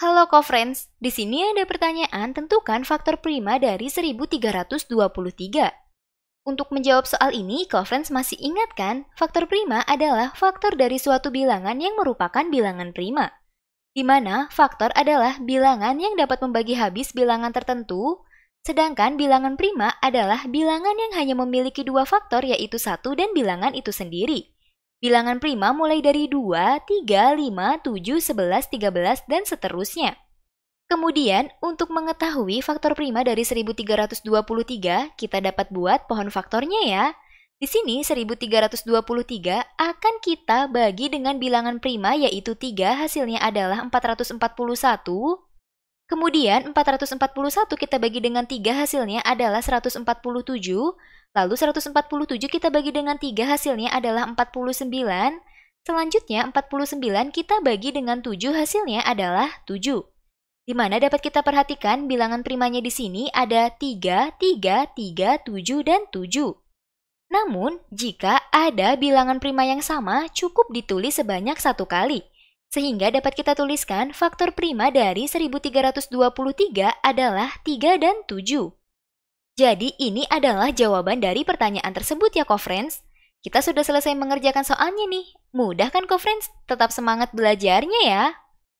Halo co-friends, di sini ada pertanyaan tentukan faktor prima dari 1323. Untuk menjawab soal ini, co-friends masih ingat kan, faktor prima adalah faktor dari suatu bilangan yang merupakan bilangan prima. Di mana faktor adalah bilangan yang dapat membagi habis bilangan tertentu, sedangkan bilangan prima adalah bilangan yang hanya memiliki dua faktor yaitu satu dan bilangan itu sendiri. Bilangan prima mulai dari 2, 3, 5, 7, 11, 13, dan seterusnya. Kemudian, untuk mengetahui faktor prima dari 1323, kita dapat buat pohon faktornya ya. Di sini 1323 akan kita bagi dengan bilangan prima yaitu 3 hasilnya adalah 441 Kemudian 441 kita bagi dengan 3 hasilnya adalah 147, lalu 147 kita bagi dengan 3 hasilnya adalah 49, selanjutnya 49 kita bagi dengan 7 hasilnya adalah 7. Di mana dapat kita perhatikan bilangan primanya di sini ada 3, 3, 3, 7, dan 7. Namun, jika ada bilangan prima yang sama, cukup ditulis sebanyak satu kali. Sehingga dapat kita tuliskan faktor prima dari 1323 adalah 3 dan 7. Jadi ini adalah jawaban dari pertanyaan tersebut ya Kofrens. Kita sudah selesai mengerjakan soalnya nih. Mudah kan Kofrens? Tetap semangat belajarnya ya.